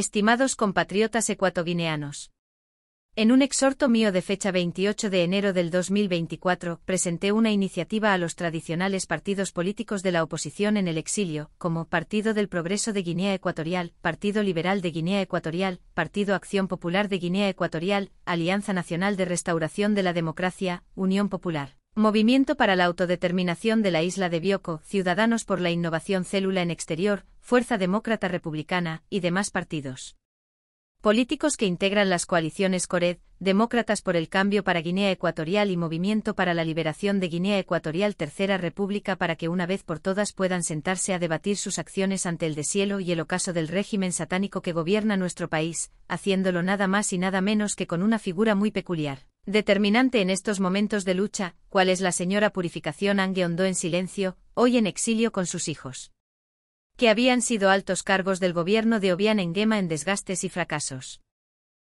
Estimados compatriotas ecuatoguineanos. En un exhorto mío de fecha 28 de enero del 2024, presenté una iniciativa a los tradicionales partidos políticos de la oposición en el exilio, como Partido del Progreso de Guinea Ecuatorial, Partido Liberal de Guinea Ecuatorial, Partido Acción Popular de Guinea Ecuatorial, Alianza Nacional de Restauración de la Democracia, Unión Popular. Movimiento para la autodeterminación de la isla de Bioko, Ciudadanos por la Innovación Célula en Exterior, Fuerza Demócrata Republicana y demás partidos. Políticos que integran las coaliciones Cored, Demócratas por el Cambio para Guinea Ecuatorial y Movimiento para la Liberación de Guinea Ecuatorial Tercera República para que una vez por todas puedan sentarse a debatir sus acciones ante el deshielo y el ocaso del régimen satánico que gobierna nuestro país, haciéndolo nada más y nada menos que con una figura muy peculiar. Determinante en estos momentos de lucha, ¿cuál es la señora Purificación Angueondó en silencio, hoy en exilio con sus hijos. Que habían sido altos cargos del gobierno de Obian Enguema en desgastes y fracasos.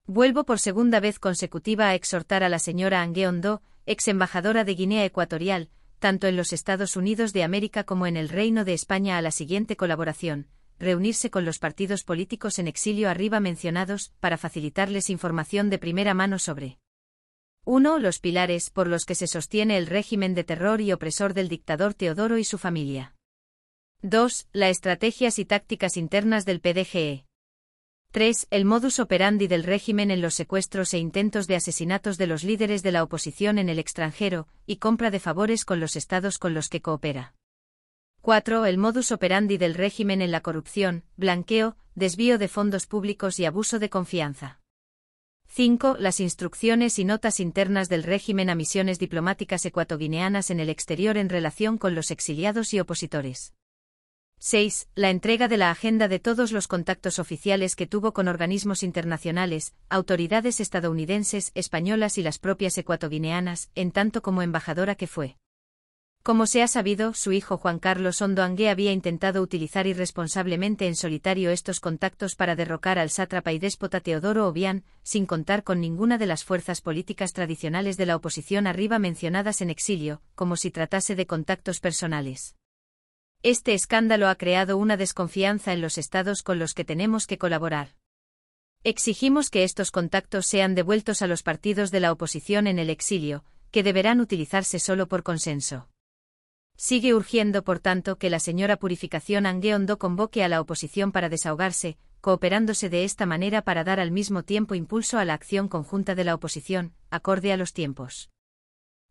Vuelvo por segunda vez consecutiva a exhortar a la señora Angueondó, ex embajadora de Guinea Ecuatorial, tanto en los Estados Unidos de América como en el Reino de España a la siguiente colaboración, reunirse con los partidos políticos en exilio arriba mencionados para facilitarles información de primera mano sobre 1. los pilares por los que se sostiene el régimen de terror y opresor del dictador Teodoro y su familia. 2. Las estrategias y tácticas internas del PDGE. 3. El modus operandi del régimen en los secuestros e intentos de asesinatos de los líderes de la oposición en el extranjero, y compra de favores con los estados con los que coopera. 4. El modus operandi del régimen en la corrupción, blanqueo, desvío de fondos públicos y abuso de confianza. 5. Las instrucciones y notas internas del régimen a misiones diplomáticas ecuatoguineanas en el exterior en relación con los exiliados y opositores. 6. La entrega de la agenda de todos los contactos oficiales que tuvo con organismos internacionales, autoridades estadounidenses, españolas y las propias ecuatoguineanas, en tanto como embajadora que fue. Como se ha sabido, su hijo Juan Carlos Angué había intentado utilizar irresponsablemente en solitario estos contactos para derrocar al sátrapa y déspota Teodoro Obián, sin contar con ninguna de las fuerzas políticas tradicionales de la oposición arriba mencionadas en exilio, como si tratase de contactos personales. Este escándalo ha creado una desconfianza en los estados con los que tenemos que colaborar. Exigimos que estos contactos sean devueltos a los partidos de la oposición en el exilio, que deberán utilizarse solo por consenso. Sigue urgiendo, por tanto, que la señora Purificación Angueondo convoque a la oposición para desahogarse, cooperándose de esta manera para dar al mismo tiempo impulso a la acción conjunta de la oposición, acorde a los tiempos.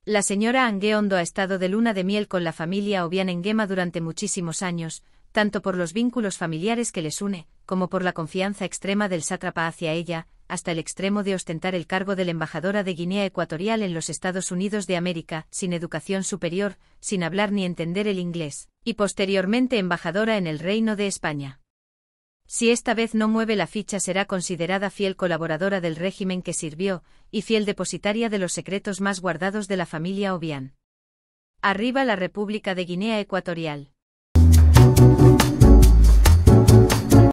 La señora Angueondo ha estado de luna de miel con la familia Gema durante muchísimos años, tanto por los vínculos familiares que les une, como por la confianza extrema del sátrapa hacia ella, hasta el extremo de ostentar el cargo de la embajadora de Guinea Ecuatorial en los Estados Unidos de América, sin educación superior, sin hablar ni entender el inglés, y posteriormente embajadora en el Reino de España. Si esta vez no mueve la ficha será considerada fiel colaboradora del régimen que sirvió, y fiel depositaria de los secretos más guardados de la familia Obián. Arriba la República de Guinea Ecuatorial.